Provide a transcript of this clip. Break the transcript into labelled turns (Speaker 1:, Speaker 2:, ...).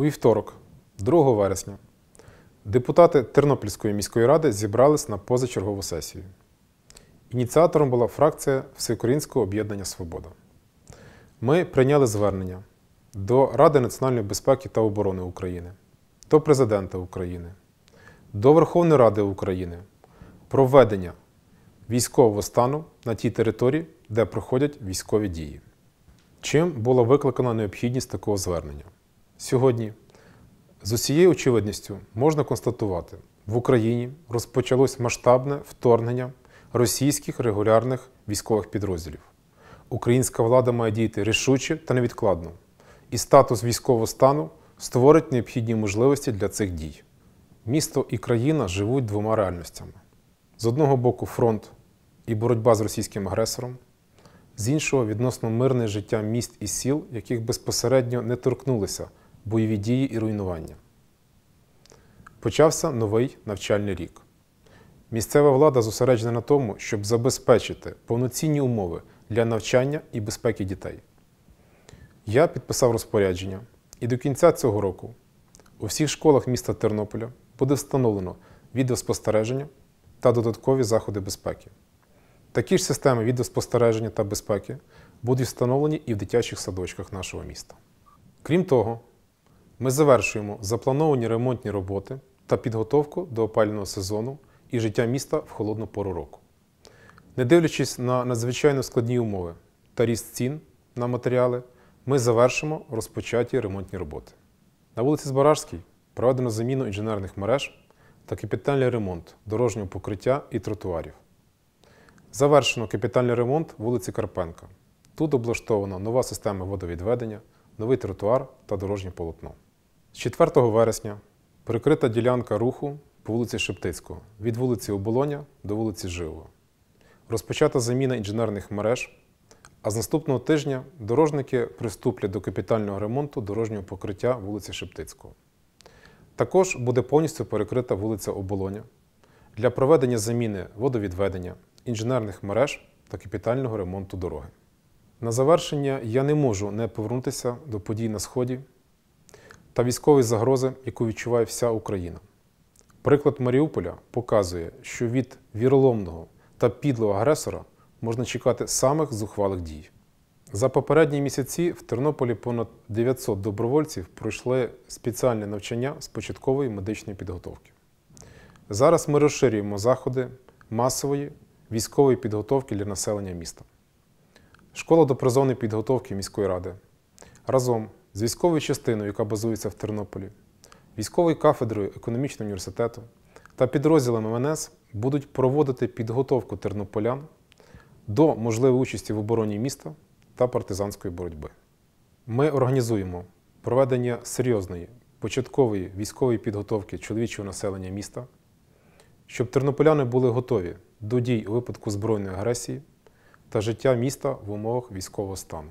Speaker 1: У вівторок, 2 вересня, депутати Тернопільської міської ради зібрались на позачергову сесію. Ініціатором була фракція Всеукраїнського об'єднання Свобода. Ми прийняли звернення до Ради національної безпеки та оборони України, до Президента України, до Верховної Ради України проведення військового стану на тій території, де проходять військові дії. Чим була викликана необхідність такого звернення? Сьогодні з усією очевидністю можна констатувати, в Україні розпочалось масштабне вторгнення російських регулярних військових підрозділів. Українська влада має діяти рішуче та невідкладно, і статус військового стану створить необхідні можливості для цих дій. Місто і країна живуть двома реальностями: з одного боку, фронт і боротьба з російським агресором, з іншого відносно мирне життя міст і сіл, яких безпосередньо не торкнулися бойові дії і руйнування. Почався новий навчальний рік. Місцева влада зосереджена на тому, щоб забезпечити повноцінні умови для навчання і безпеки дітей. Я підписав розпорядження, і до кінця цього року у всіх школах міста Тернополя буде встановлено відеоспостереження та додаткові заходи безпеки. Такі ж системи відеоспостереження та безпеки будуть встановлені і в дитячих садочках нашого міста. Крім того, ми завершуємо заплановані ремонтні роботи та підготовку до опального сезону і життя міста в холодну пору року. Не дивлячись на надзвичайно складні умови та ріст цін на матеріали, ми завершимо розпочаті ремонтні роботи. На вулиці Збаражській проведено заміну інженерних мереж та капітальний ремонт дорожнього покриття і тротуарів. Завершено капітальний ремонт вулиці Карпенка. Тут облаштована нова система водовідведення, новий тротуар та дорожнє полотно. З 4 вересня перекрита ділянка руху по вулиці Шептицького від вулиці Оболоня до вулиці Живо. Розпочата заміна інженерних мереж, а з наступного тижня дорожники приступлять до капітального ремонту дорожнього покриття вулиці Шептицького. Також буде повністю перекрита вулиця Оболоня для проведення заміни водовідведення, інженерних мереж та капітального ремонту дороги. На завершення я не можу не повернутися до подій на Сході та військові загрози, яку відчуває вся Україна. Приклад Маріуполя показує, що від віроломного та підлого агресора можна чекати самих зухвалих дій. За попередні місяці в Тернополі понад 900 добровольців пройшли спеціальне навчання з початкової медичної підготовки. Зараз ми розширюємо заходи масової військової підготовки для населення міста. Школа допризовної підготовки міської ради. Разом з військовою частиною, яка базується в Тернополі, військовою кафедрою економічного університету та підрозділами МНС будуть проводити підготовку тернополян до можливої участі в обороні міста та партизанської боротьби. Ми організуємо проведення серйозної початкової військової підготовки чоловічого населення міста, щоб тернополяни були готові до дій у випадку збройної агресії та життя міста в умовах військового стану.